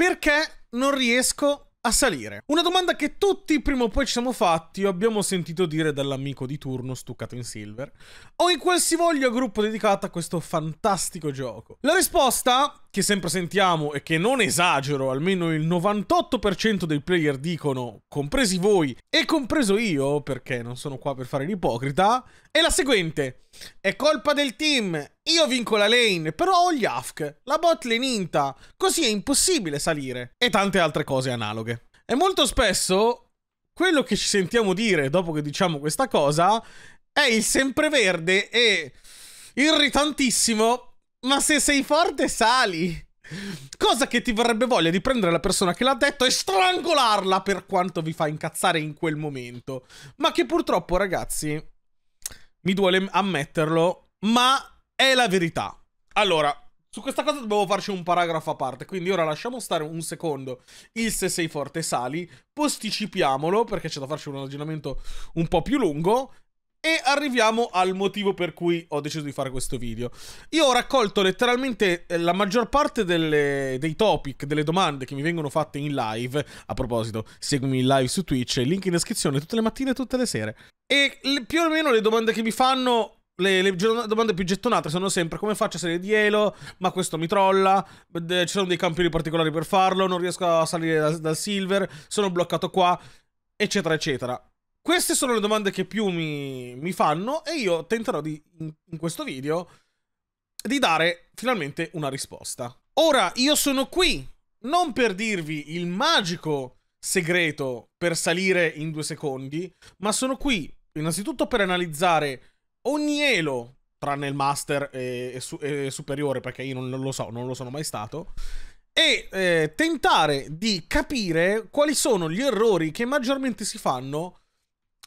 perché non riesco a salire? Una domanda che tutti prima o poi ci siamo fatti o abbiamo sentito dire dall'amico di turno stuccato in silver o in qualsivoglia gruppo dedicato a questo fantastico gioco. La risposta che sempre sentiamo e che non esagero, almeno il 98% dei player dicono, compresi voi e compreso io, perché non sono qua per fare l'ipocrita, è la seguente. È colpa del team, io vinco la lane, però ho gli AFK, la bot lane inta, così è impossibile salire. E tante altre cose analoghe. E molto spesso quello che ci sentiamo dire dopo che diciamo questa cosa è il sempreverde e irritantissimo ma se sei forte, sali. Cosa che ti vorrebbe voglia di prendere la persona che l'ha detto e strangolarla per quanto vi fa incazzare in quel momento. Ma che purtroppo, ragazzi, mi duole ammetterlo, ma è la verità. Allora, su questa cosa dobbiamo farci un paragrafo a parte, quindi ora lasciamo stare un secondo il se sei forte sali, posticipiamolo perché c'è da farci un ragionamento un po' più lungo e arriviamo al motivo per cui ho deciso di fare questo video. Io ho raccolto letteralmente eh, la maggior parte delle, dei topic, delle domande che mi vengono fatte in live. A proposito, seguimi in live su Twitch, link in descrizione tutte le mattine e tutte le sere. E le, più o meno le domande che mi fanno le, le, domande più gettonate sono sempre come faccio a salire di Elo, ma questo mi trolla, ci sono dei campioni particolari per farlo, non riesco a salire dal, dal silver, sono bloccato qua, eccetera eccetera. Queste sono le domande che più mi, mi fanno e io tenterò di, in, in questo video di dare finalmente una risposta. Ora, io sono qui non per dirvi il magico segreto per salire in due secondi, ma sono qui innanzitutto per analizzare ogni elo, tranne il master e, e, su, e superiore, perché io non, non, lo so, non lo sono mai stato, e eh, tentare di capire quali sono gli errori che maggiormente si fanno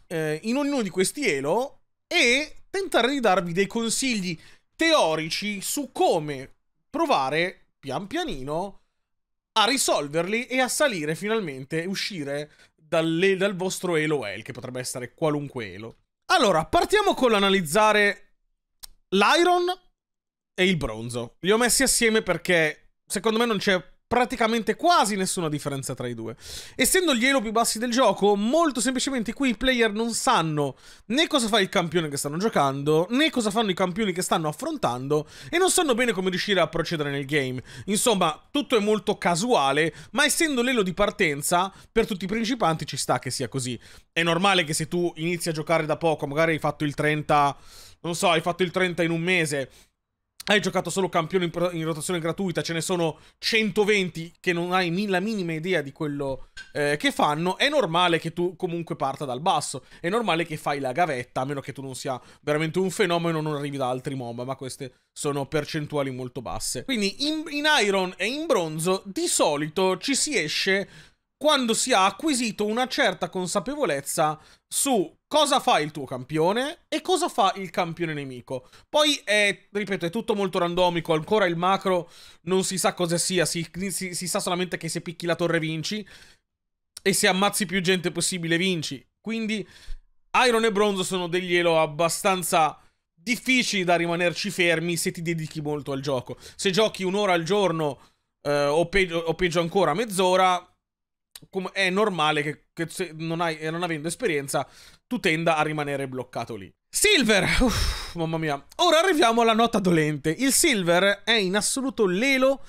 eh, in ognuno di questi elo e tentare di darvi dei consigli teorici su come provare pian pianino a risolverli e a salire finalmente, uscire dal, dal vostro elo L, che potrebbe essere qualunque elo. Allora, partiamo con l'analizzare l'iron e il bronzo. Li ho messi assieme perché secondo me non c'è praticamente quasi nessuna differenza tra i due. Essendo gli elo più bassi del gioco, molto semplicemente qui i player non sanno né cosa fa il campione che stanno giocando, né cosa fanno i campioni che stanno affrontando, e non sanno bene come riuscire a procedere nel game. Insomma, tutto è molto casuale, ma essendo l'elo di partenza, per tutti i principanti ci sta che sia così. È normale che se tu inizi a giocare da poco, magari hai fatto il 30... Non so, hai fatto il 30 in un mese, hai giocato solo campioni in, rotazione gratuita, ce ne sono 120 che non hai la minima idea di quello eh, che fanno, è normale che tu comunque parta dal basso, è normale che fai la gavetta, a meno che tu non sia veramente un fenomeno, non arrivi da altri mob, ma queste sono percentuali molto basse. Quindi in, in Iron e in Bronzo di solito ci si esce quando si ha acquisito una certa consapevolezza su cosa fa il tuo campione e cosa fa il campione nemico. Poi è, ripeto, è tutto molto randomico, ancora il macro non si sa cosa sia, si, si, si sa solamente che se picchi la torre vinci e se ammazzi più gente possibile vinci. Quindi Iron e Bronzo sono degli elo abbastanza difficili da rimanerci fermi se ti dedichi molto al gioco. Se giochi un'ora al giorno eh, o, peggio, o peggio ancora mezz'ora, com- è normale che, che non, hai, eh, non, avendo esperienza tu tenda a rimanere bloccato lì. Silver! Uff, mamma mia. Ora arriviamo alla nota dolente. Il Silver è in assoluto l'elo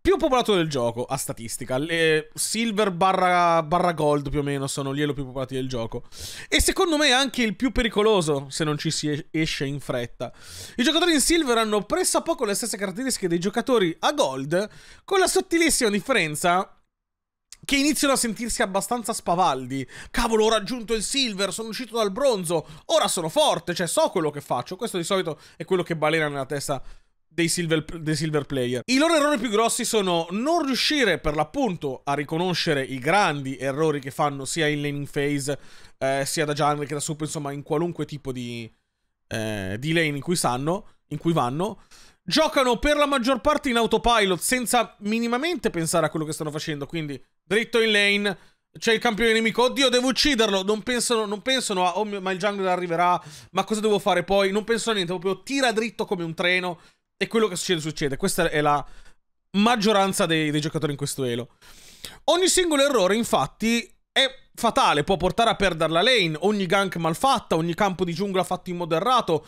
più popolato del gioco a statistica. Le silver barra, barra, gold più o meno sono gli elo più popolati del gioco. E secondo me è anche il più pericoloso se non ci si esce in fretta. I giocatori in silver hanno pressa poco le stesse caratteristiche dei giocatori a gold, con la sottilissima differenza che iniziano a sentirsi abbastanza spavaldi. Cavolo, ho raggiunto il silver, sono uscito dal bronzo, ora sono forte, cioè so quello che faccio. Questo di solito è quello che balena nella testa dei silver, dei silver, player. I loro errori più grossi sono non riuscire per l'appunto a riconoscere i grandi errori che fanno sia in laning phase, eh, sia da jungle che da super, insomma in qualunque tipo di, eh, di lane in cui sanno, in cui vanno. Giocano per la maggior parte in autopilot senza minimamente pensare a quello che stanno facendo, quindi Dritto in lane. C'è il campione nemico. Oddio, devo ucciderlo. Non pensano, non pensano a. Oh mio, ma il jungle arriverà. Ma cosa devo fare poi? Non pensano a niente. Proprio tira dritto come un treno. E quello che succede, succede. Questa è la maggioranza dei, dei giocatori in questo elo. Ogni singolo errore, infatti, è fatale, può portare a perdere la lane, ogni gank malfatta, ogni campo di giungla fatto in modo errato,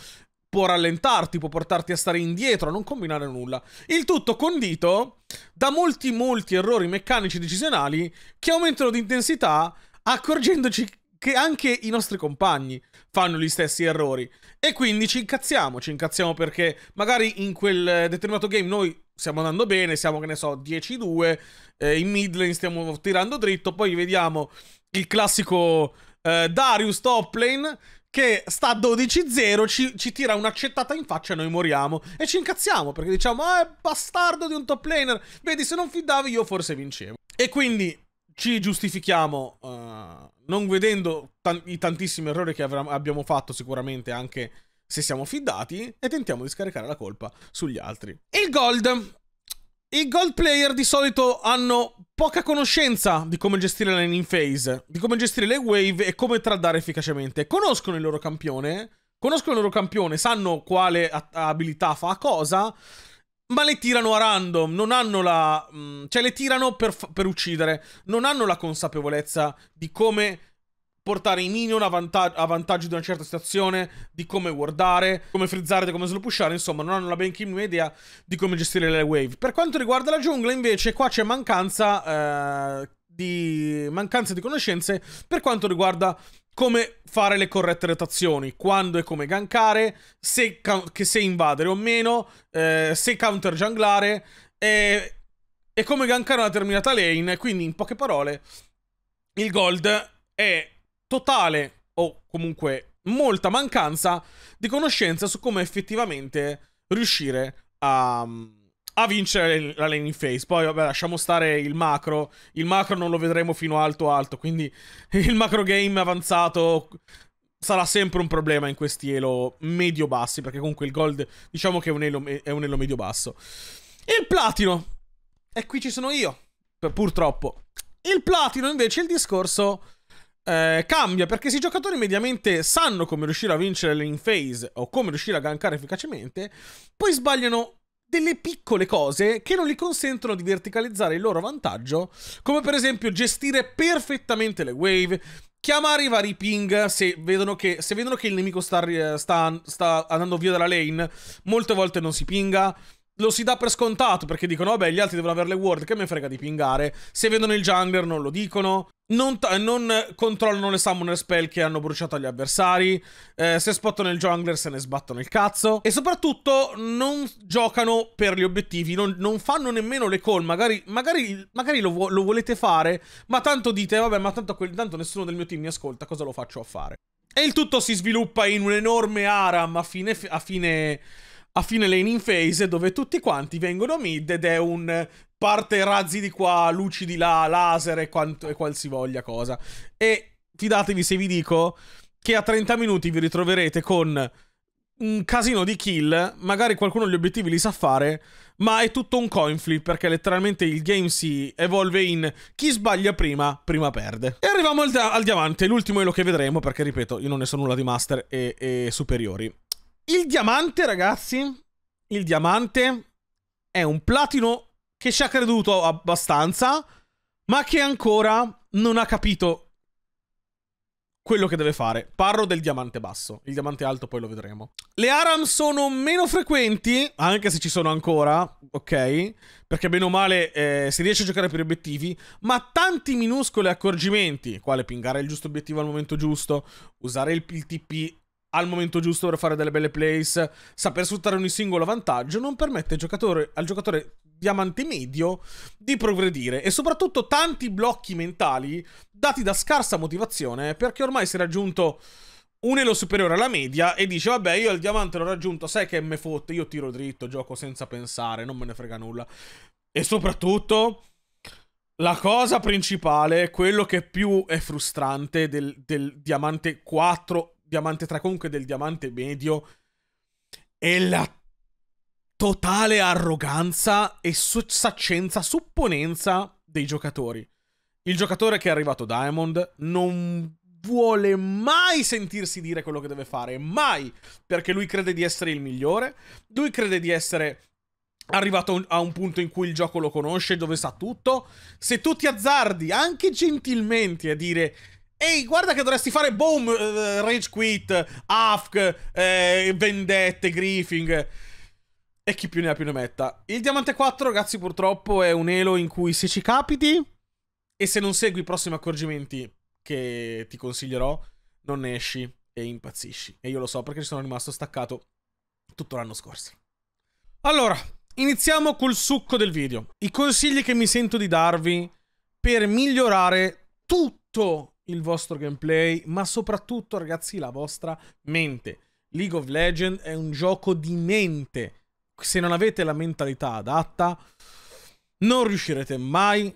può rallentarti, può portarti a stare indietro, a non combinare nulla. Il tutto condito da molti molti errori meccanici decisionali che aumentano di intensità accorgendoci che anche i nostri compagni fanno gli stessi errori. E quindi ci incazziamo, ci incazziamo perché magari in quel determinato game noi stiamo andando bene, siamo che ne so 10-2, eh, in mid lane stiamo tirando dritto, poi vediamo il classico eh, Darius top lane che sta a 12-0, ci, ci, tira un'accettata in faccia e noi moriamo. E ci incazziamo perché diciamo, ah, è bastardo di un top laner. Vedi, se non fidavi io forse vincevo. E quindi ci giustifichiamo uh, non vedendo tan i tantissimi errori che abbiamo fatto sicuramente anche se siamo fidati e tentiamo di scaricare la colpa sugli altri. Il gold i gold player di solito hanno poca conoscenza di come gestire la laning phase, di come gestire le wave e come tradare efficacemente. Conoscono il loro campione, conoscono il loro campione, sanno quale abilità fa cosa, ma le tirano a random, non hanno la... Mm, cioè le tirano per, per uccidere, non hanno la consapevolezza di come portare i minion a, vanta a, vantaggio di una certa situazione, di come wardare, come frizzare, di come slow pushare, insomma non hanno la benché idea di come gestire le wave. Per quanto riguarda la giungla invece qua c'è mancanza, eh, di... mancanza di conoscenze per quanto riguarda come fare le corrette rotazioni, quando e come gankare, se, se invadere o meno, eh, se counter junglare e, e come gankare una determinata lane, quindi in poche parole il gold è totale o comunque molta mancanza di conoscenza su come effettivamente riuscire a, a vincere la lane in Poi vabbè, lasciamo stare il macro, il macro non lo vedremo fino alto alto, quindi il macro game avanzato sarà sempre un problema in questi elo medio-bassi, perché comunque il gold diciamo che è un elo, elo medio-basso. Il platino, e qui ci sono io, purtroppo. Il platino invece il discorso eh, cambia perché se i giocatori mediamente sanno come riuscire a vincere in phase o come riuscire a gankare efficacemente, poi sbagliano delle piccole cose che non gli consentono di verticalizzare il loro vantaggio, come per esempio gestire perfettamente le wave, chiamare i vari ping se vedono che, se vedono che il nemico sta, eh, sta, sta, andando via dalla lane, molte volte non si pinga. Lo si dà per scontato perché dicono: Vabbè, gli altri devono avere le ward, che me frega di pingare. Se vedono il jungler non lo dicono. Non, non, controllano le summoner spell che hanno bruciato gli avversari. Eh, se spottano il jungler se ne sbattono il cazzo. E soprattutto non giocano per gli obiettivi. Non, non fanno nemmeno le call. Magari, magari, magari lo, lo, volete fare. Ma tanto dite, vabbè, ma tanto, tanto nessuno del mio team mi ascolta. Cosa lo faccio a fare? E il tutto si sviluppa in un enorme ARAM a fine, a fine a fine lane in phase dove tutti quanti vengono mid ed è un parte razzi di qua, luci di là, laser e, quanto, e qualsivoglia cosa. E fidatevi se vi dico che a 30 minuti vi ritroverete con un casino di kill, magari qualcuno gli obiettivi li sa fare, ma è tutto un coin flip perché letteralmente il game si evolve in chi sbaglia prima, prima perde. E arriviamo al, al diamante, l'ultimo è lo che vedremo perché ripeto, io non ne so nulla di master e, e superiori. Il diamante, ragazzi, il diamante è un platino che ci ha creduto abbastanza, ma che ancora non ha capito quello che deve fare. Parlo del diamante basso, il diamante alto poi lo vedremo. Le ARAM sono meno frequenti, anche se ci sono ancora, ok? Perché bene o male eh, si riesce a giocare per obiettivi, ma tanti minuscoli accorgimenti, quale pingare il giusto obiettivo al momento giusto, usare il, il TP al momento giusto per fare delle belle plays, saper sfruttare ogni singolo vantaggio, non permette al giocatore, al giocatore diamante medio di progredire e soprattutto tanti blocchi mentali dati da scarsa motivazione perché ormai si è raggiunto un elo superiore alla media e dice vabbè io il diamante l'ho raggiunto, sai che me fotte, io tiro dritto, gioco senza pensare, non me ne frega nulla. E soprattutto la cosa principale, quello che più è frustrante del, del diamante 4 diamante 3 comunque del diamante medio e la totale arroganza e saccenza, supponenza dei giocatori. Il giocatore che è arrivato Diamond non vuole mai sentirsi dire quello che deve fare, mai, perché lui crede di essere il migliore, lui crede di essere arrivato a un punto in cui il gioco lo conosce, dove sa tutto. Se tu ti azzardi, anche gentilmente, a dire Ehi, guarda che dovresti fare boom, uh, rage quit, afk, eh, vendette, griefing. E chi più ne ha più ne metta. Il diamante 4, ragazzi, purtroppo è un elo in cui se ci capiti e se non segui i prossimi accorgimenti che ti consiglierò, non ne esci e impazzisci. E io lo so perché ci sono rimasto staccato tutto l'anno scorso. Allora, iniziamo col succo del video. I consigli che mi sento di darvi per migliorare tutto il vostro gameplay, ma soprattutto ragazzi la vostra mente. League of Legends è un gioco di mente. Se non avete la mentalità adatta, non riuscirete mai,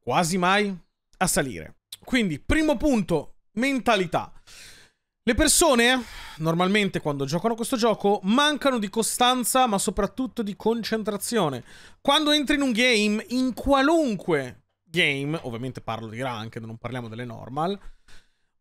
quasi mai, a salire. Quindi, primo punto, mentalità. Le persone, normalmente quando giocano questo gioco, mancano di costanza ma soprattutto di concentrazione. Quando entri in un game, in qualunque game, ovviamente parlo di rank, non parliamo delle normal,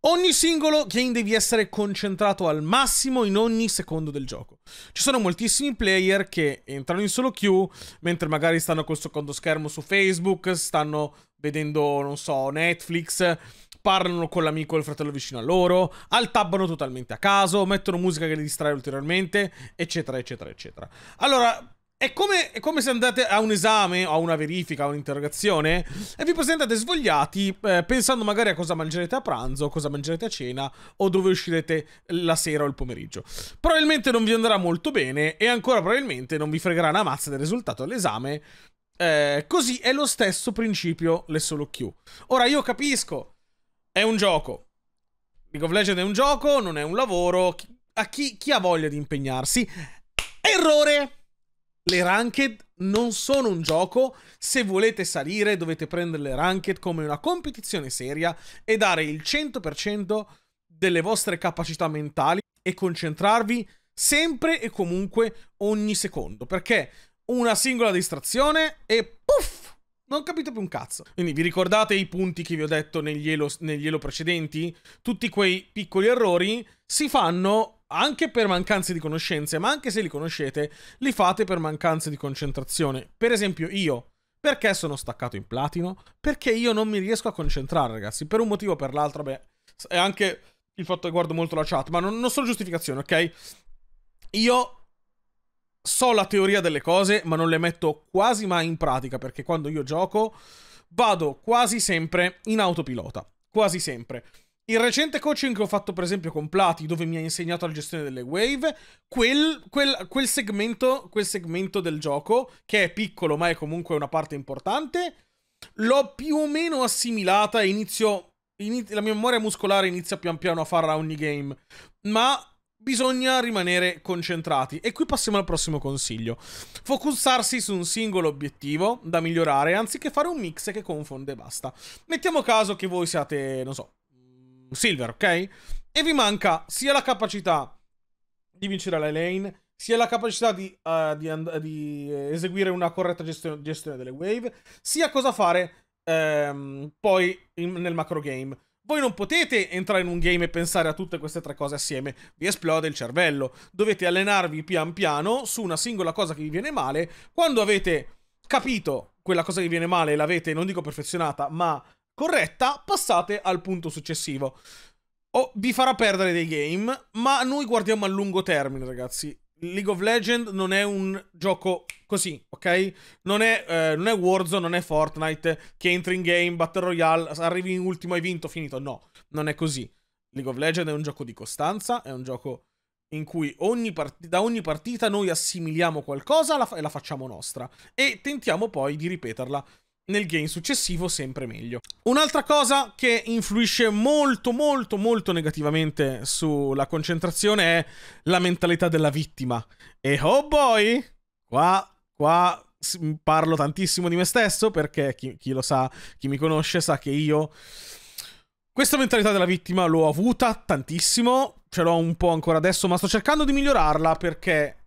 Ogni singolo game devi essere concentrato al massimo in ogni secondo del gioco. Ci sono moltissimi player che entrano in solo queue, mentre magari stanno col secondo schermo su Facebook, stanno vedendo, non so, Netflix, parlano con l'amico o il fratello vicino a loro, altabbano totalmente a caso, mettono musica che li distrae ulteriormente, eccetera, eccetera, eccetera. Allora, è come, è come, se andate a un esame a una verifica, a un'interrogazione e vi presentate svogliati eh, pensando magari a cosa mangerete a pranzo, cosa mangerete a cena o dove uscirete la sera o il pomeriggio. Probabilmente non vi andrà molto bene e ancora probabilmente non vi fregherà una mazza del risultato all'esame. Eh, così è lo stesso principio le solo Q. Ora io capisco, è un gioco. League of Legends è un gioco, non è un lavoro. A chi, chi ha voglia di impegnarsi? Errore! le ranked non sono un gioco. Se volete salire, dovete prendere le ranked come una competizione seria e dare il 100% delle vostre capacità mentali e concentrarvi sempre e comunque ogni secondo. Perché una singola distrazione e puff! Non capite più un cazzo. Quindi vi ricordate i punti che vi ho detto negli elo, negli elo precedenti? Tutti quei piccoli errori si fanno anche per mancanze di conoscenze, ma anche se li conoscete, li fate per mancanze di concentrazione. Per esempio io, perché sono staccato in platino? Perché io non mi riesco a concentrare, ragazzi, per un motivo o per l'altro, beh, è anche il fatto che guardo molto la chat, ma non, non sono giustificazioni, ok? Io so la teoria delle cose, ma non le metto quasi mai in pratica, perché quando io gioco vado quasi sempre in autopilota, quasi sempre. Il recente coaching che ho fatto, per esempio, con Plati, dove mi ha insegnato la gestione delle wave, quel, quel, quel, segmento, quel segmento del gioco, che è piccolo ma è comunque una parte importante, l'ho più o meno assimilata e inizio la mia memoria muscolare inizia pian piano a farla ogni game, ma bisogna rimanere concentrati. E qui passiamo al prossimo consiglio. Focussarsi su un singolo obiettivo da migliorare, anziché fare un mix che confonde e basta. Mettiamo caso che voi siate, non so, Silver, ok? E vi manca sia la capacità di vincere la lane, sia la capacità di, uh, di, di eseguire una corretta gestio gestione delle wave, sia cosa fare ehm, poi in, nel macro game. Voi non potete entrare in un game e pensare a tutte queste tre cose assieme, vi esplode il cervello. Dovete allenarvi pian piano su una singola cosa che vi viene male. Quando avete capito quella cosa che vi viene male e l'avete, non dico perfezionata, ma corretta, passate al punto successivo. O oh, vi farà perdere dei game, ma noi guardiamo a lungo termine, ragazzi. League of Legends non è un gioco così, ok? Non è, eh, non è Warzone, non è Fortnite, che entri in game, Battle Royale, arrivi in ultimo, hai vinto, finito. No, non è così. League of Legends è un gioco di costanza, è un gioco in cui ogni da ogni partita noi assimiliamo qualcosa la e la facciamo nostra e tentiamo poi di ripeterla nel game successivo sempre meglio. Un'altra cosa che influisce molto molto molto negativamente sulla concentrazione è la mentalità della vittima. E oh boy, qua, qua parlo tantissimo di me stesso perché chi, chi lo sa, chi mi conosce sa che io questa mentalità della vittima l'ho avuta tantissimo, ce l'ho un po' ancora adesso, ma sto cercando di migliorarla perché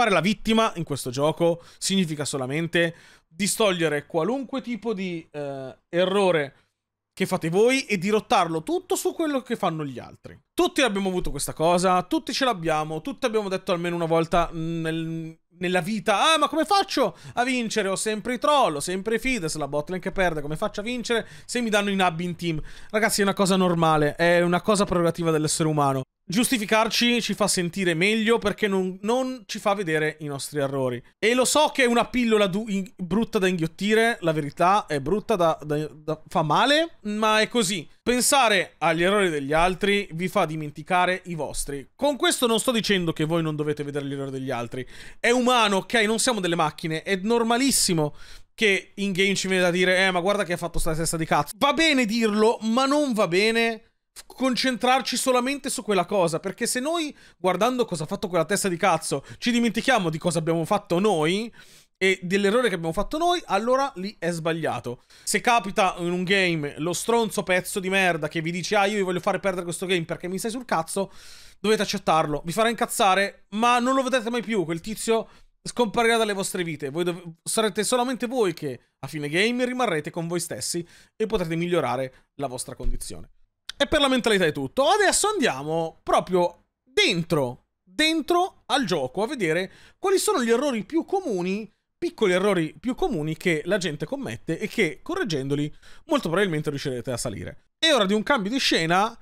Fare la vittima in questo gioco significa solamente distogliere qualunque tipo di eh, errore che fate voi e dirottarlo tutto su quello che fanno gli altri. Tutti abbiamo avuto questa cosa, tutti ce l'abbiamo, tutti abbiamo detto almeno una volta nel, nella vita, ah ma come faccio a vincere? Ho sempre i troll, ho sempre i Fides, la botlane che perde, come faccio a vincere se mi danno i hub in team? Ragazzi è una cosa normale, è una cosa prerogativa dell'essere umano. Giustificarci ci fa sentire meglio perché non, non, ci fa vedere i nostri errori. E lo so che è una pillola brutta da inghiottire, la verità è brutta, da, da, da, fa male, ma è così. Pensare agli errori degli altri vi fa dimenticare i vostri. Con questo non sto dicendo che voi non dovete vedere gli errori degli altri. È umano, ok? Non siamo delle macchine. È normalissimo che in game ci viene da dire eh ma guarda che ha fatto sta testa di cazzo. Va bene dirlo, ma non va bene concentrarci solamente su quella cosa, perché se noi guardando cosa ha fatto quella testa di cazzo ci dimentichiamo di cosa abbiamo fatto noi, e dell'errore che abbiamo fatto noi, allora lì è sbagliato. Se capita in un game lo stronzo pezzo di merda che vi dice ah io vi voglio fare perdere questo game perché mi stai sul cazzo, dovete accettarlo, vi farà incazzare, ma non lo vedrete mai più, quel tizio scomparirà dalle vostre vite, sarete solamente voi che a fine game rimarrete con voi stessi e potrete migliorare la vostra condizione. E per la mentalità è tutto, adesso andiamo proprio dentro, dentro al gioco a vedere quali sono gli errori più comuni piccoli errori più comuni che la gente commette e che correggendoli molto probabilmente riuscirete a salire. È ora di un cambio di scena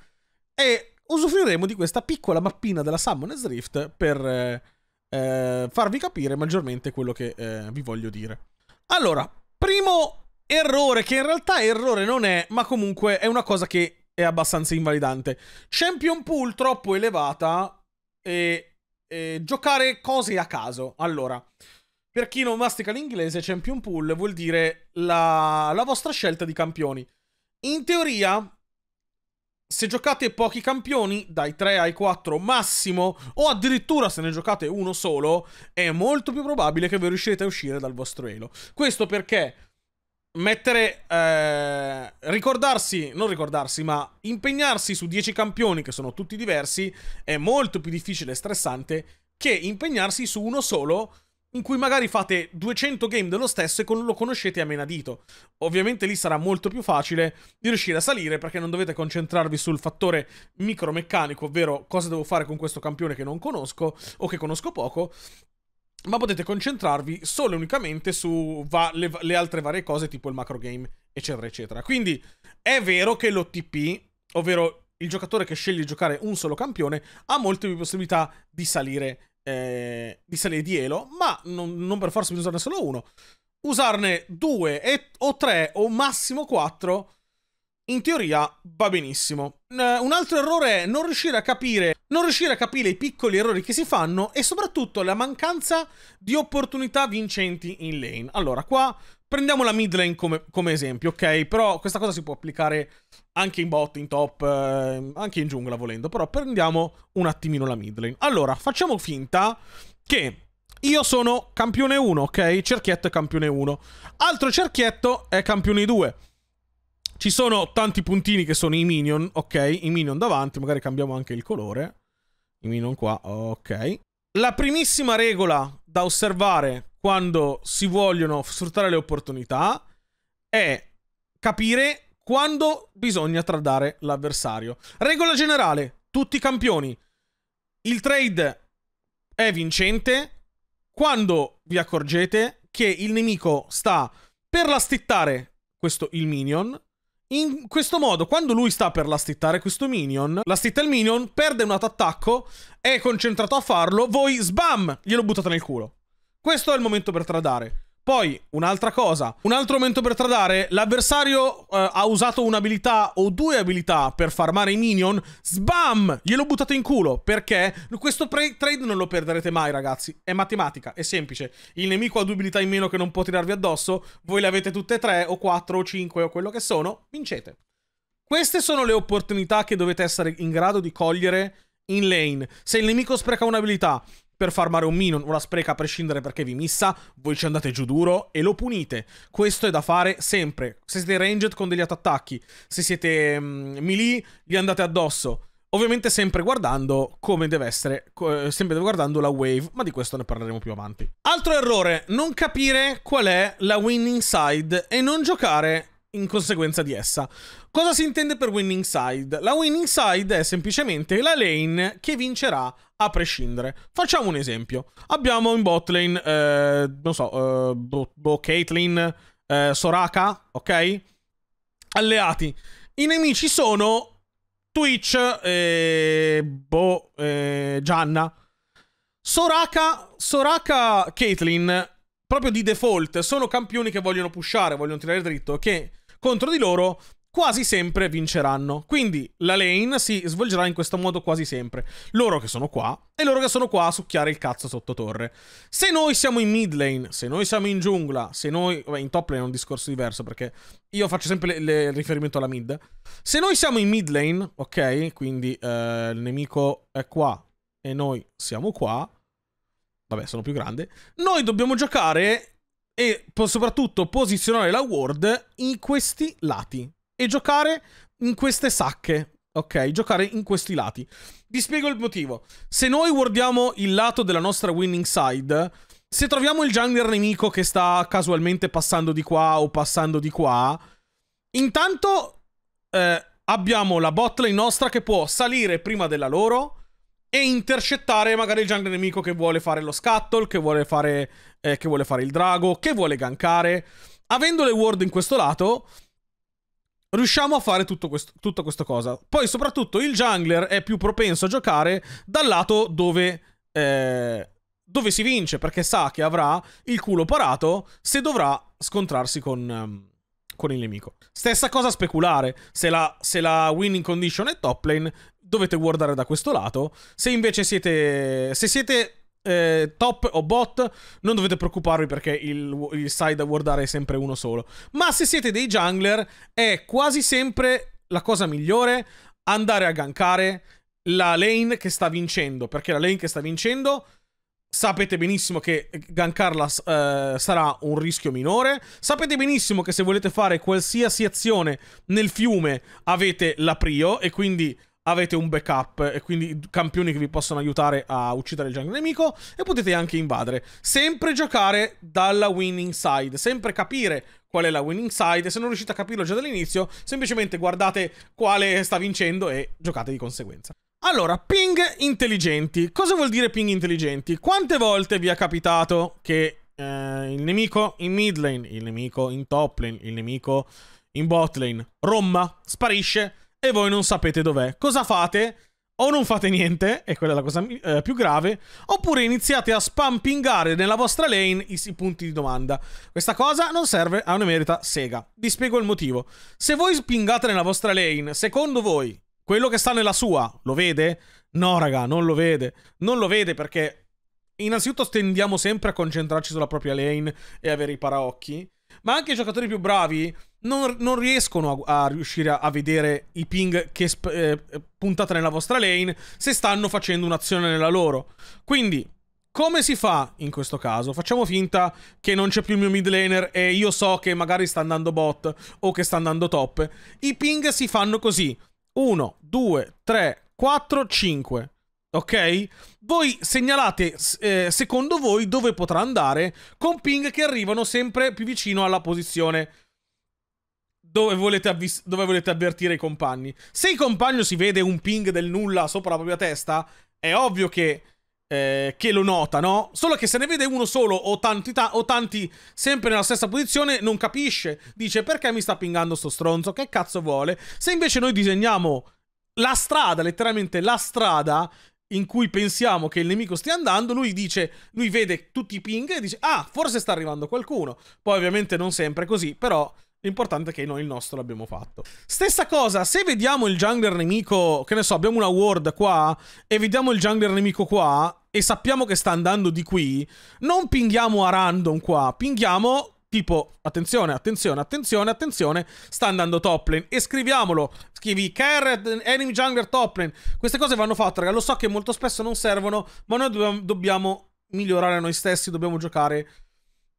e usufruiremo di questa piccola mappina della Summoner's Rift per eh, eh, farvi capire maggiormente quello che eh, vi voglio dire. Allora, primo errore che in realtà errore non è, ma comunque è una cosa che è abbastanza invalidante. Champion pool troppo elevata e, e giocare cose a caso. Allora, per chi non mastica l'inglese, Champion Pool vuol dire la, la vostra scelta di campioni. In teoria, se giocate pochi campioni, dai 3 ai 4 massimo, o addirittura se ne giocate uno solo, è molto più probabile che voi riuscirete a uscire dal vostro elo. Questo perché mettere... Eh, ricordarsi, non ricordarsi, ma impegnarsi su 10 campioni che sono tutti diversi è molto più difficile e stressante che impegnarsi su uno solo in cui magari fate 200 game dello stesso e con lo conoscete a menadito. Ovviamente lì sarà molto più facile di riuscire a salire perché non dovete concentrarvi sul fattore micromeccanico, ovvero cosa devo fare con questo campione che non conosco o che conosco poco, ma potete concentrarvi solo e unicamente su le, le altre varie cose tipo il macro game, eccetera, eccetera. Quindi è vero che l'OTP, ovvero il giocatore che sceglie di giocare un solo campione, ha molte più possibilità di salire eh, di serie di Elo, ma non, non per forza bisogna usarne solo uno. Usarne due e, o tre o massimo quattro, in teoria va benissimo. Eh, un altro errore è non riuscire a capire non riuscire a capire i piccoli errori che si fanno e soprattutto la mancanza di opportunità vincenti in lane. Allora, qua prendiamo la mid lane come, come esempio, ok? Però questa cosa si può applicare anche in bot, in top, eh, anche in giungla volendo, però prendiamo un attimino la mid lane. Allora, facciamo finta che io sono campione 1, ok? Cerchietto è campione 1. Altro cerchietto è campione 2. Ci sono tanti puntini che sono i minion, ok? I minion davanti, magari cambiamo anche il colore. I minion qua, ok. La primissima regola da osservare quando si vogliono sfruttare le opportunità è capire quando bisogna tradare l'avversario. Regola generale, tutti campioni. Il trade è vincente quando vi accorgete che il nemico sta per lastittare questo, il minion. In questo modo, quando lui sta per lastittare questo minion, lastitta il minion, perde un attacco, è concentrato a farlo, voi sbam, glielo buttate nel culo. Questo è il momento per tradare. Poi, un'altra cosa, un altro momento per tradare, l'avversario eh, ha usato un'abilità o due abilità per farmare i minion, sbam! Glielo buttate in culo, perché questo trade non lo perderete mai, ragazzi. È matematica, è semplice. Il nemico ha due abilità in meno che non può tirarvi addosso, voi le avete tutte tre, o quattro, o cinque, o quello che sono, vincete. Queste sono le opportunità che dovete essere in grado di cogliere in lane. Se il nemico spreca un'abilità, per farmare un minion, una spreca a prescindere perché vi missa, voi ci andate giù duro e lo punite. Questo è da fare sempre. Se siete ranged con degli attacchi, se siete um, melee, gli andate addosso. Ovviamente sempre guardando come deve essere, eh, sempre guardando la wave, ma di questo ne parleremo più avanti. Altro errore, non capire qual è la winning side e non giocare in conseguenza di essa. Cosa si intende per winning side? La winning side è semplicemente la lane che vincerà a prescindere. Facciamo un esempio. Abbiamo in bot lane, eh, non so, eh, Bo, Caitlyn, eh, Soraka, ok? Alleati. I nemici sono Twitch e eh, Bo, eh, Gianna. Soraka, Soraka, Caitlyn proprio di default sono campioni che vogliono pushare, vogliono tirare dritto, che contro di loro quasi sempre vinceranno. Quindi la lane si svolgerà in questo modo quasi sempre. Loro che sono qua e loro che sono qua a succhiare il cazzo sotto torre. Se noi siamo in mid lane, se noi siamo in giungla, se noi... Beh, in top lane è un discorso diverso perché io faccio sempre il riferimento alla mid. Se noi siamo in mid lane, ok? Quindi eh, il nemico è qua e noi siamo qua. Vabbè, sono più grande. Noi dobbiamo giocare e soprattutto posizionare la ward in questi lati e giocare in queste sacche. Ok, giocare in questi lati. Vi spiego il motivo. Se noi wardiamo il lato della nostra winning side, se troviamo il jungler nemico che sta casualmente passando di qua o passando di qua, intanto eh, abbiamo la botlane nostra che può salire prima della loro, e intercettare magari il jungle nemico che vuole fare lo scuttle, che vuole fare, eh, che vuole fare il drago, che vuole gankare. Avendo le ward in questo lato, riusciamo a fare tutto questo, tutta questa cosa. Poi soprattutto il jungler è più propenso a giocare dal lato dove... Eh, dove si vince perché sa che avrà il culo parato se dovrà scontrarsi con, um, con il nemico. Stessa cosa speculare, se la, se la winning condition è top lane, dovete guardare da questo lato. Se invece siete... Se siete eh, top o bot, non dovete preoccuparvi perché il, il side a guardare è sempre uno solo. Ma se siete dei jungler, è quasi sempre la cosa migliore andare a gankare la lane che sta vincendo. Perché la lane che sta vincendo... Sapete benissimo che gankarla eh, sarà un rischio minore. Sapete benissimo che se volete fare qualsiasi azione nel fiume avete la prio e quindi avete un backup e quindi campioni che vi possono aiutare a uccidere il jungle nemico e potete anche invadere. Sempre giocare dalla winning side, sempre capire qual è la winning side e se non riuscite a capirlo già dall'inizio, semplicemente guardate quale sta vincendo e giocate di conseguenza. Allora, ping intelligenti. Cosa vuol dire ping intelligenti? Quante volte vi è capitato che eh, il nemico in mid lane, il nemico in top lane, il nemico in bot lane, romma, sparisce, e voi non sapete dov'è. Cosa fate? O non fate niente, e quella è la cosa eh, più grave, oppure iniziate a spampingare nella vostra lane i, i punti di domanda. Questa cosa non serve a un'emerita sega. Vi spiego il motivo. Se voi spingate nella vostra lane, secondo voi, quello che sta nella sua, lo vede? No, raga, non lo vede. Non lo vede perché Innanzitutto tendiamo sempre a concentrarci sulla propria lane e avere i paraocchi ma anche i giocatori più bravi non, non riescono a, a, riuscire a, vedere i ping che eh, puntate nella vostra lane se stanno facendo un'azione nella loro. Quindi, come si fa in questo caso? Facciamo finta che non c'è più il mio mid laner e io so che magari sta andando bot o che sta andando top. I ping si fanno così. 1, 2, 3, 4, 5 ok? Voi segnalate eh, secondo voi dove potrà andare con ping che arrivano sempre più vicino alla posizione dove volete, dove volete avvertire i compagni. Se il compagno si vede un ping del nulla sopra la propria testa, è ovvio che eh, che lo nota, no? Solo che se ne vede uno solo o tanti, ta o tanti sempre nella stessa posizione non capisce. Dice perché mi sta pingando sto stronzo? Che cazzo vuole? Se invece noi disegniamo la strada, letteralmente la strada, in cui pensiamo che il nemico stia andando, lui dice, lui vede tutti i ping e dice, ah, forse sta arrivando qualcuno. Poi ovviamente non sempre è così, però l'importante è che noi il nostro l'abbiamo fatto. Stessa cosa, se vediamo il jungler nemico, che ne so, abbiamo una ward qua, e vediamo il jungler nemico qua, e sappiamo che sta andando di qui, non pinghiamo a random qua, pinghiamo tipo attenzione, attenzione, attenzione, attenzione, sta andando top lane e scriviamolo, scrivi care enemy jungler top lane. Queste cose vanno fatte, raga, lo so che molto spesso non servono, ma noi dobbiamo, dobbiamo migliorare noi stessi, dobbiamo giocare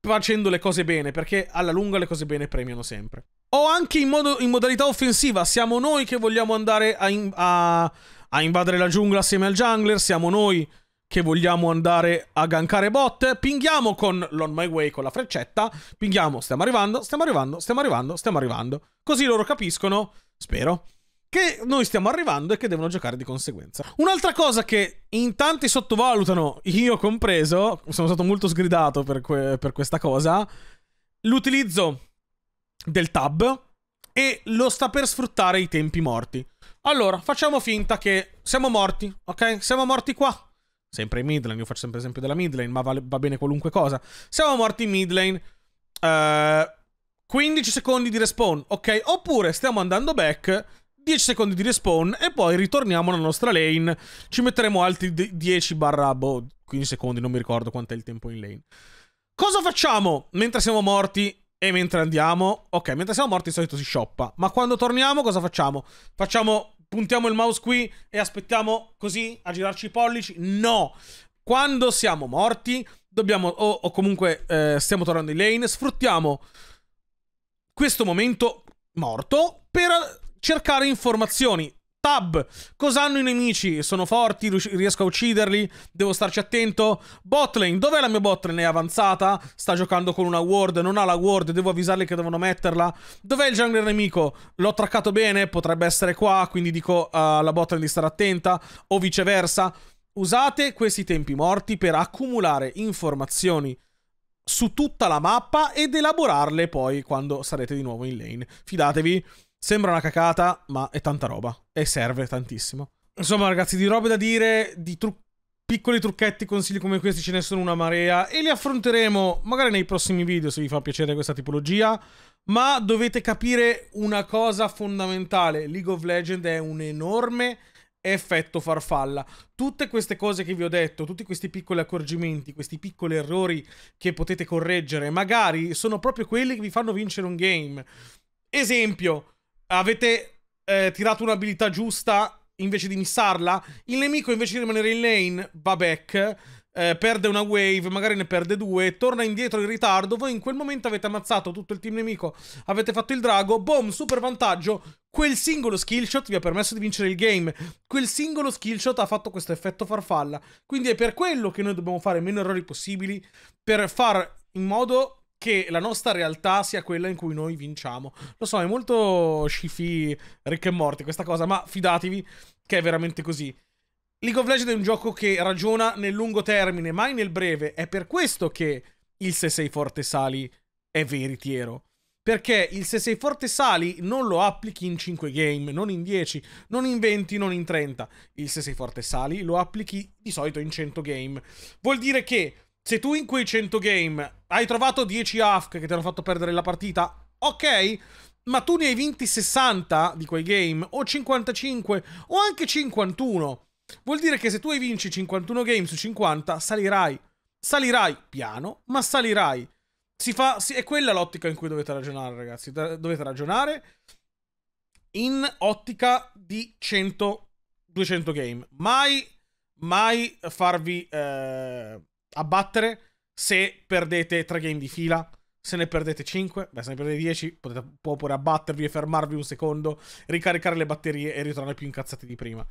facendo le cose bene, perché alla lunga le cose bene premiano sempre. O anche in, modo, in modalità offensiva, siamo noi che vogliamo andare a, in, a, a invadere la giungla assieme al jungler, siamo noi che vogliamo andare a gankare bot, pinghiamo con l'on my way con la freccetta, pinghiamo stiamo arrivando, stiamo arrivando, stiamo arrivando, stiamo arrivando. Così loro capiscono, spero, che noi stiamo arrivando e che devono giocare di conseguenza. Un'altra cosa che in tanti sottovalutano, io compreso, sono stato molto sgridato per, que per questa cosa, l'utilizzo del tab e lo sta per sfruttare i tempi morti. Allora, facciamo finta che siamo morti, ok? Siamo morti qua, sempre in mid lane, io faccio sempre esempio della mid lane, ma va, va bene qualunque cosa. Siamo morti in mid lane. Uh, eh, 15 secondi di respawn, ok? Oppure stiamo andando back, 10 secondi di respawn e poi ritorniamo nella nostra lane. Ci metteremo altri 10 barra boh, 15 secondi, non mi ricordo quanto è il tempo in lane. Cosa facciamo mentre siamo morti e mentre andiamo? Ok, mentre siamo morti di solito si shoppa. Ma quando torniamo cosa facciamo? Facciamo puntiamo il mouse qui e aspettiamo così a girarci i pollici? No! Quando siamo morti, dobbiamo, o, o comunque eh, stiamo tornando in lane, sfruttiamo questo momento morto per eh, cercare informazioni Tab. Cos'hanno i nemici? Sono forti? Riesco a ucciderli? Devo starci attento? Botlane, dov'è la mia botlane? È avanzata? Sta giocando con una ward, non ha la ward, devo avvisarli che devono metterla. Dov'è il jungler nemico? L'ho traccato bene, potrebbe essere qua, quindi dico eh, alla botlane di stare attenta, o viceversa. Usate questi tempi morti per accumulare informazioni su tutta la mappa ed elaborarle poi quando sarete di nuovo in lane. Fidatevi, Sembra una cacata, ma è tanta roba. E serve tantissimo. Insomma, ragazzi, di robe da dire, di trucchi piccoli trucchetti, consigli come questi ce ne sono una marea e li affronteremo magari nei prossimi video se vi fa piacere questa tipologia, ma dovete capire una cosa fondamentale, League of Legends è un enorme effetto farfalla. Tutte queste cose che vi ho detto, tutti questi piccoli accorgimenti, questi piccoli errori che potete correggere, magari sono proprio quelli che vi fanno vincere un game. Esempio, avete eh, tirato un'abilità giusta invece di missarla, il nemico invece di rimanere in lane va back, eh, perde una wave, magari ne perde due, torna indietro in ritardo, voi in quel momento avete ammazzato tutto il team nemico, avete fatto il drago, boom, super vantaggio, quel singolo skill shot vi ha permesso di vincere il game, quel singolo skill shot ha fatto questo effetto farfalla, quindi è per quello che noi dobbiamo fare meno errori possibili, per far in modo che la nostra realtà sia quella in cui noi vinciamo. Lo so, è molto sci-fi, ricche e morti questa cosa, ma fidatevi che è veramente così. League of Legends è un gioco che ragiona nel lungo termine, mai nel breve. È per questo che il se sei forte sali è veritiero. Perché il se sei forte sali non lo applichi in 5 game, non in 10, non in 20, non in 30. Il se sei forte sali lo applichi di solito in 100 game. Vuol dire che se tu in quei 100 game hai trovato 10 AFK che ti hanno fatto perdere la partita, ok, ma tu ne hai vinti 60 di quei game, o 55, o anche 51. Vuol dire che se tu hai vinci 51 game su 50, salirai. Salirai piano, ma salirai. Si fa, si, è quella l'ottica in cui dovete ragionare, ragazzi. Dovete ragionare in ottica di 100, 200 game. Mai, mai farvi eh, abbattere se perdete 3 game di fila. Se ne perdete 5, beh, se ne perdete 10, potete può pure abbattervi e fermarvi un secondo, ricaricare le batterie e ritornare più incazzati di prima.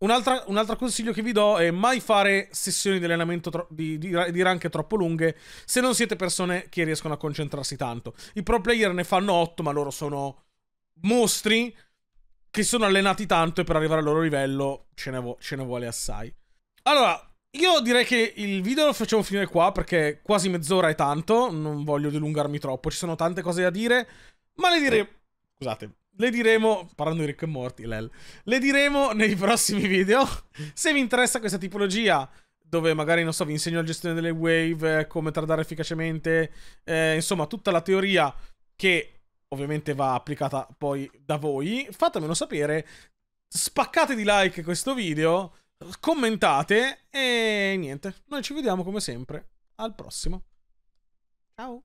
Un, altro consiglio che vi do è mai fare sessioni di allenamento di, di, di rank troppo lunghe se non siete persone che riescono a concentrarsi tanto. I pro player ne fanno 8, ma loro sono mostri che sono allenati tanto e per arrivare al loro livello ce ne, vo ce ne vuole assai. Allora, io direi che il video lo facciamo finire qua perché quasi mezz'ora è tanto, non voglio dilungarmi troppo, ci sono tante cose da dire, ma le diremo... Scusate, le diremo, parlando di Rick e Morty, lel, le diremo nei prossimi video. Se vi interessa questa tipologia, dove magari, non so, vi insegno la gestione delle wave, eh, come tardare efficacemente, eh, insomma, tutta la teoria che ovviamente va applicata poi da voi, fatemelo sapere, spaccate di like questo video commentate e niente, noi ci vediamo come sempre al prossimo. Ciao!